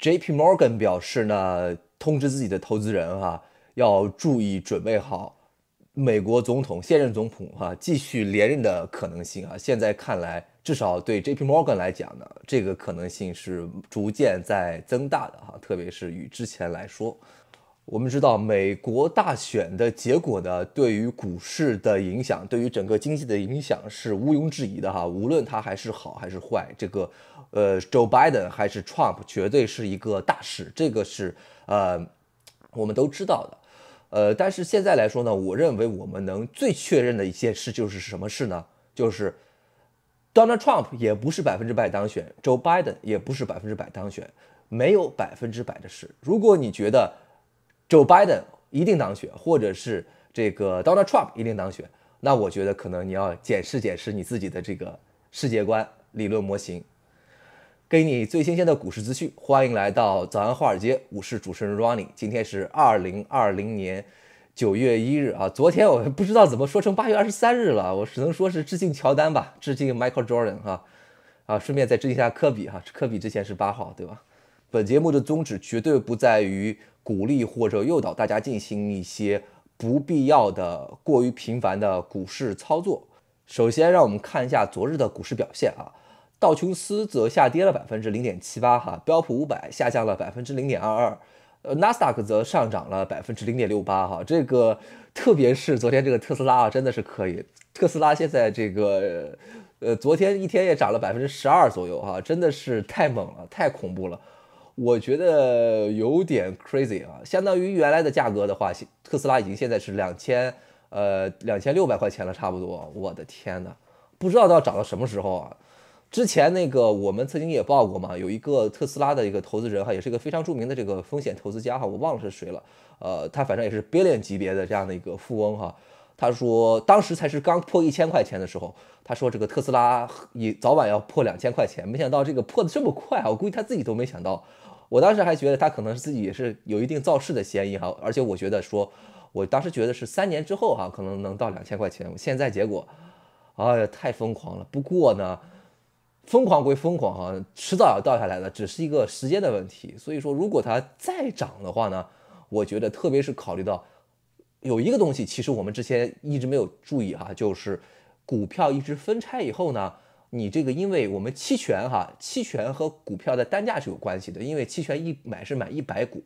J.P. Morgan 表示呢，通知自己的投资人哈，要注意准备好美国总统现任总统哈继续连任的可能性啊。现在看来，至少对 J.P. Morgan 来讲呢，这个可能性是逐渐在增大的哈，特别是与之前来说。我们知道美国大选的结果呢，对于股市的影响，对于整个经济的影响是毋庸置疑的哈。无论它还是好还是坏，这个呃，Joe Biden 还是 Trump，绝对是一个大事，这个是呃我们都知道的。呃，但是现在来说呢，我认为我们能最确认的一件事就是什么事呢？就是 Donald Trump 也不是百分之百当选，Joe Biden 也不是百分之百当选，没有百分之百的事。如果你觉得，Joe Biden 一定当选，或者是这个 Donald Trump 一定当选，那我觉得可能你要检视检视你自己的这个世界观理论模型。给你最新鲜的股市资讯，欢迎来到早安华尔街，我是主持人 r o n n i e 今天是二零二零年九月一日啊。昨天我不知道怎么说成八月二十三日了，我只能说是致敬乔丹吧，致敬 Michael Jordan 哈啊，顺便再致敬一下科比哈，科比之前是八号对吧？本节目的宗旨绝对不在于。鼓励或者诱导大家进行一些不必要的、过于频繁的股市操作。首先，让我们看一下昨日的股市表现啊。道琼斯则下跌了百分之零点七八，哈，标普五百下降了百分之零点二二，呃，纳斯达克则上涨了百分之零点六八，哈，这个特别是昨天这个特斯拉啊，真的是可以。特斯拉现在这个，呃，昨天一天也涨了百分之十二左右，哈，真的是太猛了，太恐怖了。我觉得有点 crazy 啊，相当于原来的价格的话，特斯拉已经现在是两千，呃，两千六百块钱了，差不多。我的天哪，不知道要涨到什么时候啊！之前那个我们曾经也报过嘛，有一个特斯拉的一个投资人哈，也是一个非常著名的这个风险投资家哈，我忘了是谁了，呃，他反正也是 billion 级别的这样的一个富翁哈。他说当时才是刚破一千块钱的时候，他说这个特斯拉也早晚要破两千块钱，没想到这个破的这么快啊！我估计他自己都没想到。我当时还觉得他可能是自己也是有一定造势的嫌疑哈，而且我觉得说，我当时觉得是三年之后哈，可能能到两千块钱。现在结果，哎呀，太疯狂了。不过呢，疯狂归疯狂哈，迟早要掉下来的，只是一个时间的问题。所以说，如果它再涨的话呢，我觉得特别是考虑到有一个东西，其实我们之前一直没有注意哈，就是股票一直分拆以后呢。你这个，因为我们期权哈，期权和股票的单价是有关系的，因为期权一买是买一百股，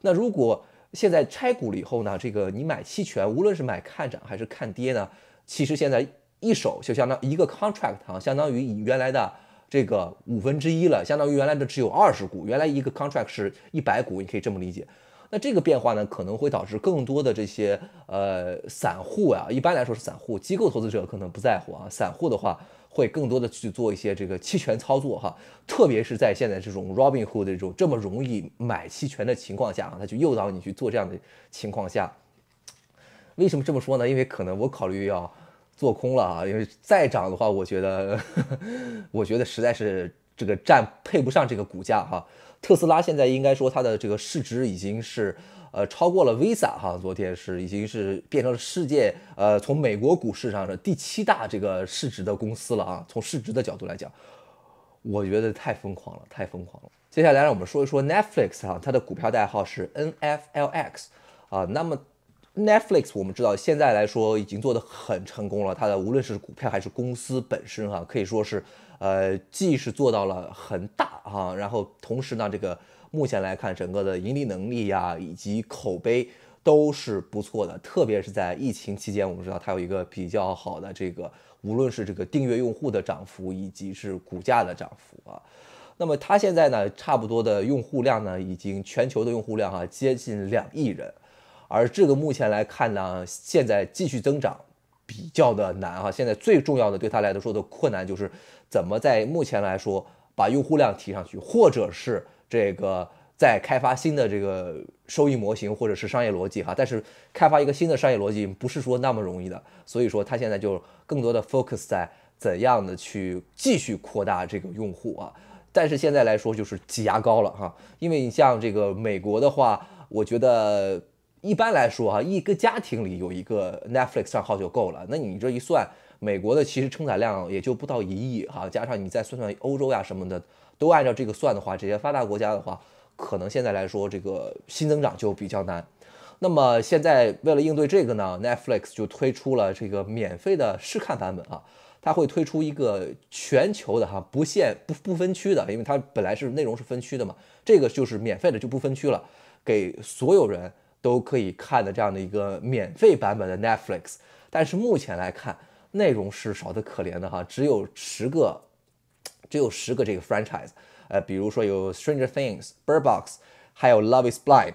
那如果现在拆股了以后呢，这个你买期权，无论是买看涨还是看跌呢，其实现在一手就相当一个 contract 啊，相当于你原来的这个五分之一了，相当于原来的只有二十股，原来一个 contract 是一百股，你可以这么理解。那这个变化呢，可能会导致更多的这些呃散户啊，一般来说是散户，机构投资者可能不在乎啊，散户的话。会更多的去做一些这个期权操作哈，特别是在现在这种 Robinhood 这种这么容易买期权的情况下啊，他就诱导你去做这样的情况下，为什么这么说呢？因为可能我考虑要做空了啊，因为再涨的话，我觉得 我觉得实在是这个站配不上这个股价哈。特斯拉现在应该说它的这个市值已经是。呃，超过了 Visa 哈，昨天是已经是变成了世界呃，从美国股市上的第七大这个市值的公司了啊。从市值的角度来讲，我觉得太疯狂了，太疯狂了。接下来让我们说一说 Netflix 哈，它的股票代号是 N F L X 啊。那么 Netflix 我们知道现在来说已经做的很成功了，它的无论是股票还是公司本身哈，可以说是呃，既是做到了很大哈，然后同时呢这个。目前来看，整个的盈利能力呀，以及口碑都是不错的。特别是在疫情期间，我们知道它有一个比较好的这个，无论是这个订阅用户的涨幅，以及是股价的涨幅啊。那么它现在呢，差不多的用户量呢，已经全球的用户量啊接近两亿人。而这个目前来看呢，现在继续增长比较的难哈。现在最重要的对它来说的困难就是怎么在目前来说把用户量提上去，或者是。这个在开发新的这个收益模型或者是商业逻辑哈，但是开发一个新的商业逻辑不是说那么容易的，所以说它现在就更多的 focus 在怎样的去继续扩大这个用户啊，但是现在来说就是挤牙膏了哈，因为你像这个美国的话，我觉得一般来说哈，一个家庭里有一个 Netflix 账号就够了，那你这一算，美国的其实承载量也就不到一亿哈，加上你再算算欧洲呀什么的。都按照这个算的话，这些发达国家的话，可能现在来说这个新增长就比较难。那么现在为了应对这个呢，Netflix 就推出了这个免费的试看版本啊，它会推出一个全球的哈，不限不不分区的，因为它本来是内容是分区的嘛，这个就是免费的就不分区了，给所有人都可以看的这样的一个免费版本的 Netflix。但是目前来看，内容是少的可怜的哈，只有十个。只有十个这个 franchise，呃，比如说有 Stranger Things、Bird Box，还有 Love is Blind，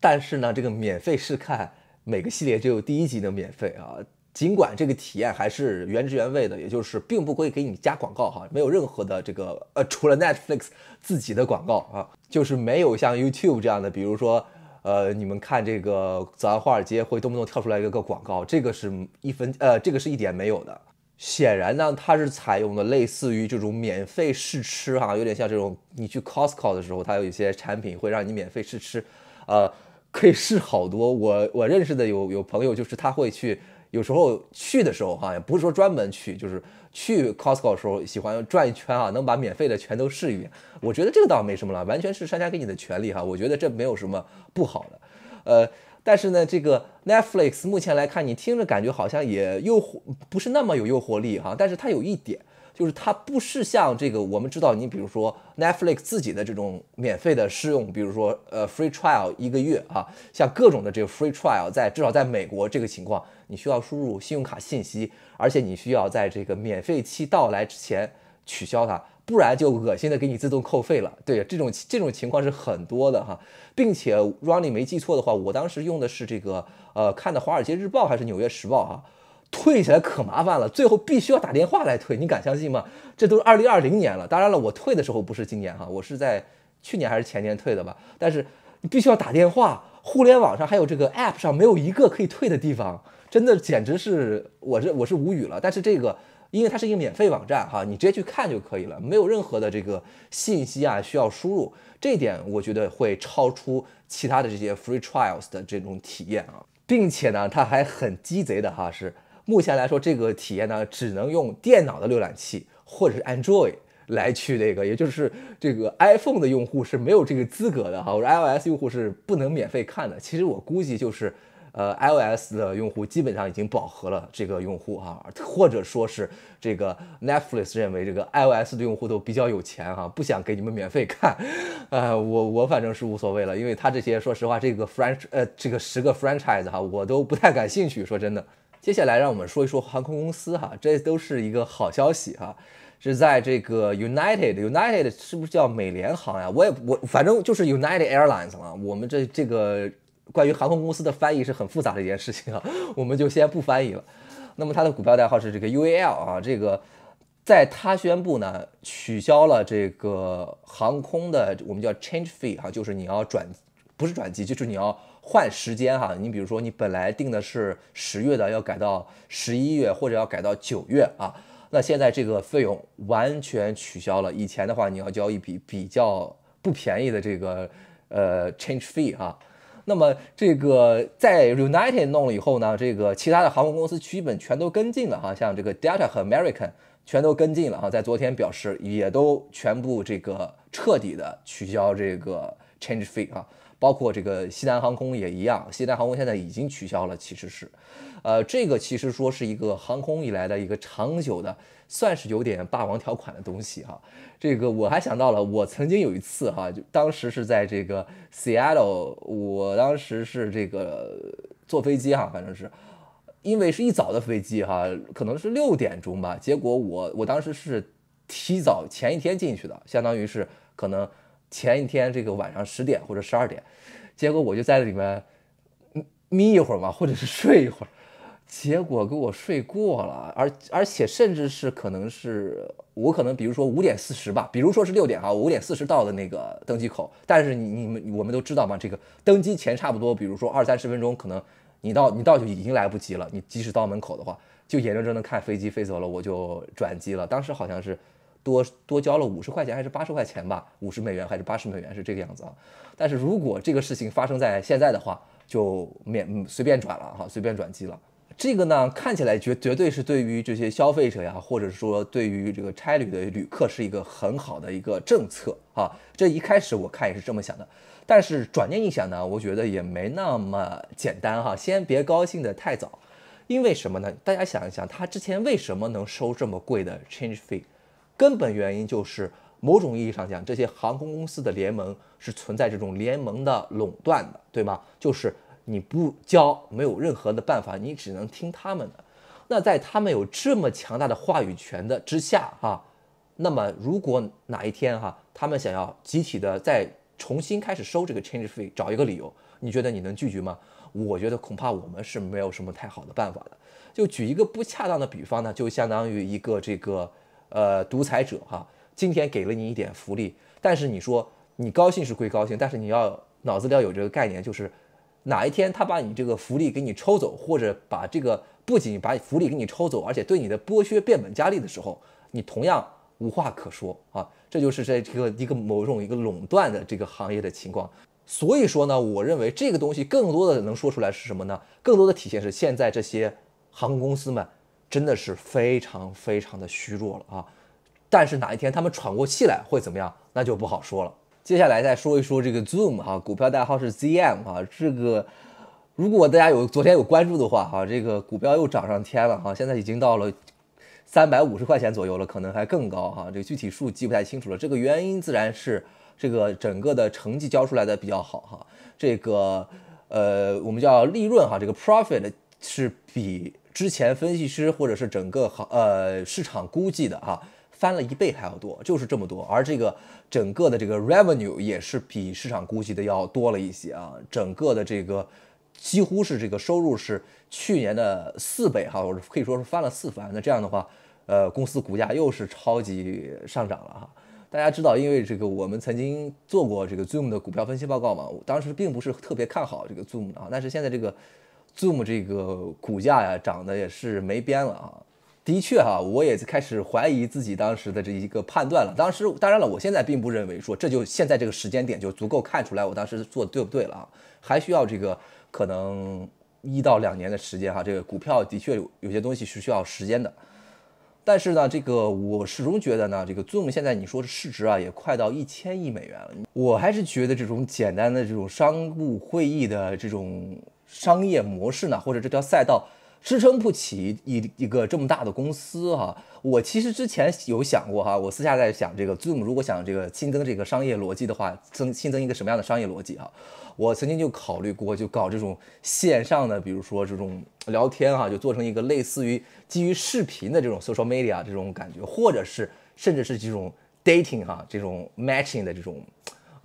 但是呢，这个免费试看每个系列只有第一集能免费啊。尽管这个体验还是原汁原味的，也就是并不会给你加广告哈，没有任何的这个呃，除了 Netflix 自己的广告啊，就是没有像 YouTube 这样的，比如说呃，你们看这个《早安华尔街》会动不动跳出来一个广告，这个是一分呃，这个是一点没有的。显然呢，它是采用的类似于这种免费试吃哈，有点像这种你去 Costco 的时候，它有一些产品会让你免费试吃，呃，可以试好多。我我认识的有有朋友，就是他会去，有时候去的时候哈，也不是说专门去，就是去 Costco 的时候喜欢转一圈啊，能把免费的全都试一遍。我觉得这个倒没什么了，完全是商家给你的权利哈，我觉得这没有什么不好的，呃。但是呢，这个 Netflix 目前来看，你听着感觉好像也诱惑不是那么有诱惑力哈。但是它有一点，就是它不是像这个我们知道，你比如说 Netflix 自己的这种免费的试用，比如说呃 free trial 一个月啊，像各种的这个 free trial，在至少在美国这个情况，你需要输入信用卡信息，而且你需要在这个免费期到来之前取消它。不然就恶心的给你自动扣费了。对，这种这种情况是很多的哈，并且 Running 没记错的话，我当时用的是这个呃，看的《华尔街日报》还是《纽约时报》啊？退起来可麻烦了，最后必须要打电话来退。你敢相信吗？这都是2020年了。当然了，我退的时候不是今年哈，我是在去年还是前年退的吧？但是你必须要打电话，互联网上还有这个 App 上没有一个可以退的地方，真的简直是我是我是无语了。但是这个。因为它是一个免费网站哈，你直接去看就可以了，没有任何的这个信息啊需要输入，这一点我觉得会超出其他的这些 free trials 的这种体验啊，并且呢，它还很鸡贼的哈，是目前来说这个体验呢只能用电脑的浏览器或者是 Android 来去这个，也就是这个 iPhone 的用户是没有这个资格的哈，我说 iOS 用户是不能免费看的。其实我估计就是。呃，iOS 的用户基本上已经饱和了，这个用户哈，或者说是这个 Netflix 认为这个 iOS 的用户都比较有钱哈，不想给你们免费看，呃，我我反正是无所谓了，因为他这些说实话，这个 franch 呃这个十个 franchise 哈，我都不太感兴趣，说真的。接下来让我们说一说航空公司哈，这都是一个好消息哈，是在这个 United，United 是不是叫美联航呀？我也我反正就是 United Airlines 嘛，我们这这个。关于航空公司的翻译是很复杂的一件事情啊，我们就先不翻译了。那么它的股票代号是这个 UAL 啊，这个在它宣布呢取消了这个航空的，我们叫 change fee 哈，就是你要转不是转机，就是你要换时间哈。你比如说你本来定的是十月的，要改到十一月或者要改到九月啊，那现在这个费用完全取消了。以前的话你要交一笔比较不便宜的这个呃 change fee 啊。那么这个在 United 弄了以后呢，这个其他的航空公司基本全都跟进了哈，像这个 Delta 和 American 全都跟进了哈，在昨天表示也都全部这个彻底的取消这个 change fee 哈，包括这个西南航空也一样，西南航空现在已经取消了，其实是，呃，这个其实说是一个航空以来的一个长久的。算是有点霸王条款的东西哈，这个我还想到了，我曾经有一次哈，就当时是在这个 Seattle，我当时是这个坐飞机哈，反正是因为是一早的飞机哈，可能是六点钟吧，结果我我当时是提早前一天进去的，相当于是可能前一天这个晚上十点或者十二点，结果我就在里面眯一会儿嘛，或者是睡一会儿。结果给我睡过了，而而且甚至是可能是我可能，比如说五点四十吧，比如说是六点啊，五点四十到的那个登机口。但是你你们我们都知道嘛，这个登机前差不多，比如说二三十分钟，可能你到你到就已经来不及了。你即使到门口的话，就眼睁睁的看飞机飞走了，我就转机了。当时好像是多多交了五十块钱还是八十块钱吧，五十美元还是八十美元是这个样子啊。但是如果这个事情发生在现在的话，就免随便转了哈，随便转机了。这个呢，看起来绝绝对是对于这些消费者呀，或者说对于这个差旅的旅客是一个很好的一个政策啊。这一开始我看也是这么想的，但是转念一想呢，我觉得也没那么简单哈。先别高兴的太早，因为什么呢？大家想一想，他之前为什么能收这么贵的 change fee？根本原因就是某种意义上讲，这些航空公司的联盟是存在这种联盟的垄断的，对吗？就是。你不交没有任何的办法，你只能听他们的。那在他们有这么强大的话语权的之下，哈，那么如果哪一天哈，他们想要集体的再重新开始收这个 change fee，找一个理由，你觉得你能拒绝吗？我觉得恐怕我们是没有什么太好的办法的。就举一个不恰当的比方呢，就相当于一个这个呃独裁者哈，今天给了你一点福利，但是你说你高兴是归高兴，但是你要脑子里要有这个概念就是。哪一天他把你这个福利给你抽走，或者把这个不仅把福利给你抽走，而且对你的剥削变本加厉的时候，你同样无话可说啊！这就是在这个一个某种一个垄断的这个行业的情况。所以说呢，我认为这个东西更多的能说出来是什么呢？更多的体现是现在这些航空公司们真的是非常非常的虚弱了啊！但是哪一天他们喘过气来会怎么样？那就不好说了。接下来再说一说这个 Zoom 哈，股票代号是 ZM 哈。这个如果大家有昨天有关注的话哈，这个股票又涨上天了哈，现在已经到了三百五十块钱左右了，可能还更高哈。这个具体数记不太清楚了。这个原因自然是这个整个的成绩交出来的比较好哈。这个呃，我们叫利润哈，这个 profit 是比之前分析师或者是整个行呃市场估计的哈。翻了一倍还要多，就是这么多，而这个整个的这个 revenue 也是比市场估计的要多了一些啊，整个的这个几乎是这个收入是去年的四倍哈，或者说是翻了四番。那这样的话，呃，公司股价又是超级上涨了哈。大家知道，因为这个我们曾经做过这个 Zoom 的股票分析报告嘛，当时并不是特别看好这个 Zoom 啊，但是现在这个 Zoom 这个股价呀涨的也是没边了啊。的确哈，我也开始怀疑自己当时的这一个判断了。当时当然了，我现在并不认为说这就现在这个时间点就足够看出来我当时做的对不对了啊，还需要这个可能一到两年的时间哈。这个股票的确有有些东西是需要时间的，但是呢，这个我始终觉得呢，这个，Zoom 现在你说市值啊也快到一千亿美元了，我还是觉得这种简单的这种商务会议的这种商业模式呢，或者这条赛道。支撑不起一一个这么大的公司哈，我其实之前有想过哈，我私下在想，这个 Zoom 如果想这个新增这个商业逻辑的话，增新增一个什么样的商业逻辑哈，我曾经就考虑过，就搞这种线上的，比如说这种聊天哈，就做成一个类似于基于视频的这种 social media 这种感觉，或者是甚至是这种 dating 哈，这种 matching 的这种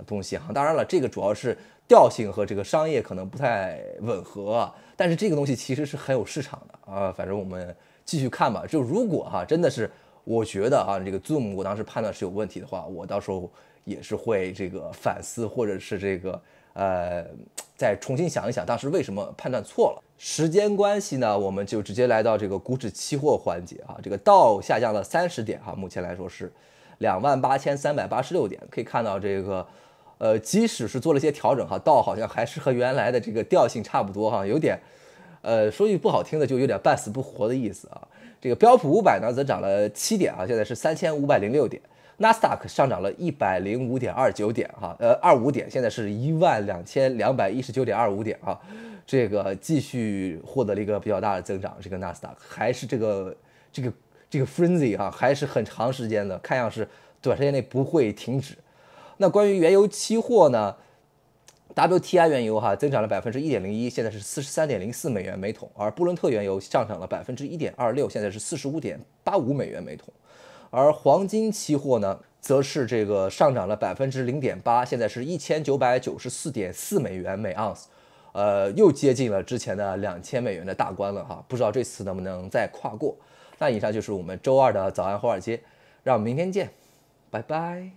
东西哈，当然了，这个主要是调性和这个商业可能不太吻合。但是这个东西其实是很有市场的啊，反正我们继续看吧。就如果哈真的是我觉得哈这个 Zoom 我当时判断是有问题的话，我到时候也是会这个反思，或者是这个呃再重新想一想当时为什么判断错了。时间关系呢，我们就直接来到这个股指期货环节啊。这个道下降了三十点哈，目前来说是两万八千三百八十六点，可以看到这个。呃，即使是做了一些调整哈，倒好像还是和原来的这个调性差不多哈，有点，呃，说句不好听的，就有点半死不活的意思啊。这个标普五百呢，则涨了七点啊，现在是三千五百零六点。纳斯达克上涨了一百零五点二九点哈，呃，二五点，现在是一万两千两百一十九点二五点啊，这个继续获得了一个比较大的增长。这个纳斯达克还是这个这个这个 frenzy 哈，还是很长时间的，看样是短时间内不会停止。那关于原油期货呢？WTI 原油哈增长了百分之一点零一，现在是四十三点零四美元每桶；而布伦特原油上涨了百分之一点二六，现在是四十五点八五美元每桶。而黄金期货呢，则是这个上涨了百分之零点八，现在是一千九百九十四点四美元每盎司，呃，又接近了之前的两千美元的大关了哈。不知道这次能不能再跨过。那以上就是我们周二的早安华尔街，让我们明天见，拜拜。